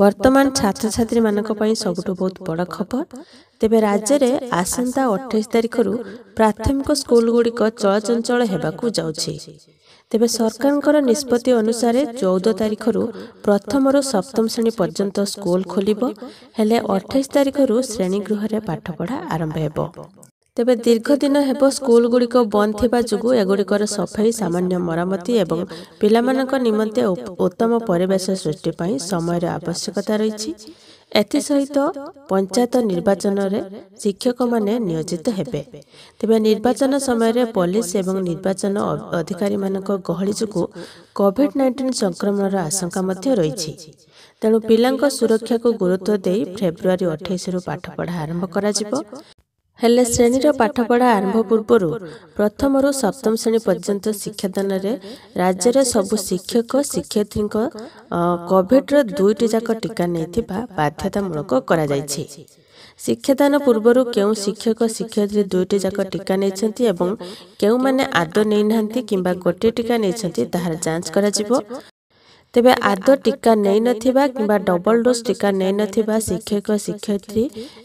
ବର୍ତ୍ତମାନ ଛାତ୍ରଛାତ୍ରୀମାନଙ୍କ ପାଇଁ ସବୁଠୁ ବହୁତ ବଡ଼ ଖବର ତେବେ ରାଜ୍ୟରେ ଆସନ୍ତା ଅଠେଇଶ ତାରିଖରୁ ପ୍ରାଥମିକ ସ୍କୁଲ ଗୁଡ଼ିକ ଚଳଚଞ୍ଚଳ ହେବାକୁ ଯାଉଛି ତେବେ ସରକାରଙ୍କର ନିଷ୍ପତ୍ତି ଅନୁସାରେ ଚଉଦ ତାରିଖରୁ ପ୍ରଥମରୁ ସପ୍ତମ ଶ୍ରେଣୀ ପର୍ଯ୍ୟନ୍ତ ସ୍କୁଲ ଖୋଲିବ ହେଲେ ଅଠେଇଶ ତାରିଖରୁ ଶ୍ରେଣୀଗୃହରେ ପାଠପଢ଼ା ଆରମ୍ଭ ହେବ ତେବେ ଦୀର୍ଘ ଦିନ ହେବ ସ୍କୁଲଗୁଡ଼ିକ ବନ୍ଦ ଥିବା ଯୋଗୁଁ ଏଗୁଡ଼ିକର ସଫେଇ ସାମାନ୍ୟ ମରାମତି ଏବଂ ପିଲାମାନଙ୍କ ନିମନ୍ତେ ଉତ୍ତମ ପରିବେଶ ସୃଷ୍ଟି ପାଇଁ ସମୟର ଆବଶ୍ୟକତା ରହିଛି ଏଥିସହିତ ପଞ୍ଚାୟତ ନିର୍ବାଚନରେ ଶିକ୍ଷକମାନେ ନିୟୋଜିତ ହେବେ ତେବେ ନିର୍ବାଚନ ସମୟରେ ପୋଲିସ ଏବଂ ନିର୍ବାଚନ ଅଧିକାରୀମାନଙ୍କ ଗହଳି ଯୋଗୁଁ କୋଭିଡ ନାଇଣ୍ଟିନ୍ ସଂକ୍ରମଣର ଆଶଙ୍କା ମଧ୍ୟ ରହିଛି ତେଣୁ ପିଲାଙ୍କ ସୁରକ୍ଷାକୁ ଗୁରୁତ୍ୱ ଦେଇ ଫେବୃୟାରୀ ଅଠେଇଶରୁ ପାଠପଢ଼ା ଆରମ୍ଭ କରାଯିବ ହେଲେ ଶ୍ରେଣୀର ପାଠପଢ଼ା ଆରମ୍ଭ ପୂର୍ବରୁ ପ୍ରଥମରୁ ସପ୍ତମ ଶ୍ରେଣୀ ପର୍ଯ୍ୟନ୍ତ ଶିକ୍ଷାଦାନରେ ରାଜ୍ୟର ସବୁ ଶିକ୍ଷକ ଶିକ୍ଷୟତ୍ରୀଙ୍କ କୋଭିଡ଼ର ଦୁଇଟି ଯାକ ଟିକା ନେଇଥିବା ବାଧ୍ୟତାମୂଳକ କରାଯାଇଛି ଶିକ୍ଷାଦାନ ପୂର୍ବରୁ କେଉଁ ଶିକ୍ଷକ ଶିକ୍ଷୟିତ୍ରୀ ଦୁଇଟି ଯାକ ଟିକା ନେଇଛନ୍ତି ଏବଂ କେଉଁମାନେ ଆଦୌ ନେଇନାହାନ୍ତି କିମ୍ବା ଗୋଟିଏ ଟୀକା ନେଇଛନ୍ତି ତାହାର ଯାଞ୍ଚ କରାଯିବ ତେବେ ଆଦୌ ଟିକା ନେଇନଥିବା କିମ୍ବା ଡବଲ ଡୋଜ୍ ଟିକା ନେଇନଥିବା ଶିକ୍ଷକ ଶିକ୍ଷୟିତ୍ରୀ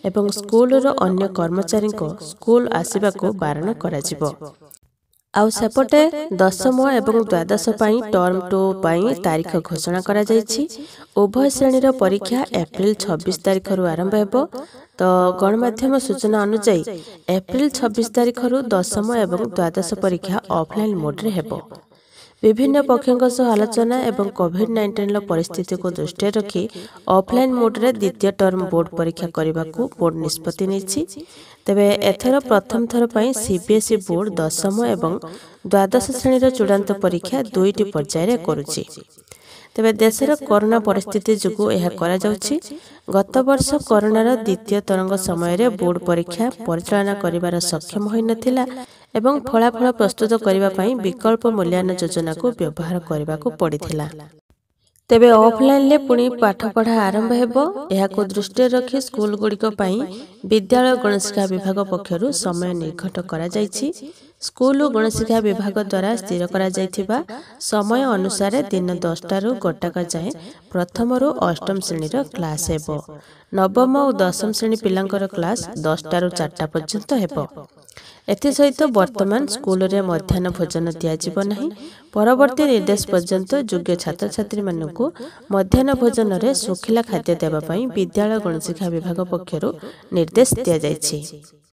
ଏବଂ ସ୍କୁଲର ଅନ୍ୟ କର୍ମଚାରୀଙ୍କୁ ସ୍କୁଲ ଆସିବାକୁ ବାରଣ କରାଯିବ ଆଉ ସେପଟେ ଦଶମ ଏବଂ ଦ୍ୱାଦଶ ପାଇଁ ଟର୍ମ ଟୁ ପାଇଁ ତାରିଖ ଘୋଷଣା କରାଯାଇଛି ଉଭୟ ଶ୍ରେଣୀର ପରୀକ୍ଷା ଏପ୍ରିଲ ଛବିଶ ତାରିଖରୁ ଆରମ୍ଭ ହେବ ତ ଗଣମାଧ୍ୟମ ସୂଚନା ଅନୁଯାୟୀ ଏପ୍ରିଲ ଛବିଶ ତାରିଖରୁ ଦଶମ ଏବଂ ଦ୍ୱାଦଶ ପରୀକ୍ଷା ଅଫଲାଇନ୍ ମୋଡ଼ରେ ହେବ ବିଭିନ୍ନ ପକ୍ଷଙ୍କ ସହ ଆଲୋଚନା ଏବଂ କୋଭିଡ୍ ନାଇଣ୍ଟିନ୍ର ପରିସ୍ଥିତିକୁ ଦୃଷ୍ଟିରେ ରଖି ଅଫ୍ଲାଇନ୍ ମୋଡ୍ରେ ଦ୍ୱିତୀୟ ଟର୍ମ ବୋର୍ଡ ପରୀକ୍ଷା କରିବାକୁ ବୋର୍ଡ ନିଷ୍ପତ୍ତି ନେଇଛି ତେବେ ଏଥର ପ୍ରଥମ ଥର ପାଇଁ ସିବିଏସ୍ଇ ବୋର୍ଡ ଦଶମ ଏବଂ ଦ୍ୱାଦଶ ଶ୍ରେଣୀର ଚୂଡ଼ାନ୍ତ ପରୀକ୍ଷା ଦୁଇଟି ପର୍ଯ୍ୟାୟରେ କରୁଛି ତେବେ ଦେଶରେ କରୋନା ପରିସ୍ଥିତି ଯୋଗୁଁ ଏହା କରାଯାଉଛି ଗତବର୍ଷ କରୋନାର ଦ୍ୱିତୀୟ ତରଙ୍ଗ ସମୟରେ ବୋର୍ଡ ପରୀକ୍ଷା ପରିଚାଳନା କରିବାର ସକ୍ଷମ ହୋଇନଥିଲା ଏବଂ ଫଳାଫଳ ପ୍ରସ୍ତୁତ କରିବା ପାଇଁ ବିକଳ୍ପ ମୂଲ୍ୟାୟନ ଯୋଜନାକୁ ବ୍ୟବହାର କରିବାକୁ ପଡ଼ିଥିଲା ତେବେ ଅଫ୍ଲାଇନ୍ରେ ପୁଣି ପାଠପଢ଼ା ଆରମ୍ଭ ହେବ ଏହାକୁ ଦୃଷ୍ଟିରେ ରଖି ସ୍କୁଲଗୁଡ଼ିକ ପାଇଁ ବିଦ୍ୟାଳୟ ଗଣଶିକ୍ଷା ବିଭାଗ ପକ୍ଷରୁ ସମୟ ନିର୍ଘଟ କରାଯାଇଛି ସ୍କୁଲ ଓ ଗଣଶିକ୍ଷା ବିଭାଗ ଦ୍ୱାରା ସ୍ଥିର କରାଯାଇଥିବା ସମୟ ଅନୁସାରେ ଦିନ ଦଶଟାରୁ ଗୋଟାକ ଯାଏଁ ପ୍ରଥମରୁ ଅଷ୍ଟମ ଶ୍ରେଣୀର କ୍ଲାସ୍ ହେବ ନବମ ଓ ଦଶମ ଶ୍ରେଣୀ ପିଲାଙ୍କର କ୍ଲାସ୍ ଦଶଟାରୁ ଚାରିଟା ପର୍ଯ୍ୟନ୍ତ ହେବ ଏଥିସହିତ ବର୍ତ୍ତମାନ ସ୍କୁଲରେ ମଧ୍ୟାହ୍ନ ଭୋଜନ ଦିଆଯିବ ନାହିଁ ପରବର୍ତ୍ତୀ ନିର୍ଦ୍ଦେଶ ପର୍ଯ୍ୟନ୍ତ ଯୋଗ୍ୟ ଛାତ୍ରଛାତ୍ରୀମାନଙ୍କୁ ମଧ୍ୟାହ୍ନ ଭୋଜନରେ ଶୁଖିଲା ଖାଦ୍ୟ ଦେବା ପାଇଁ ବିଦ୍ୟାଳୟ ଗଣଶିକ୍ଷା ବିଭାଗ ପକ୍ଷରୁ ନିର୍ଦ୍ଦେଶ ଦିଆଯାଇଛି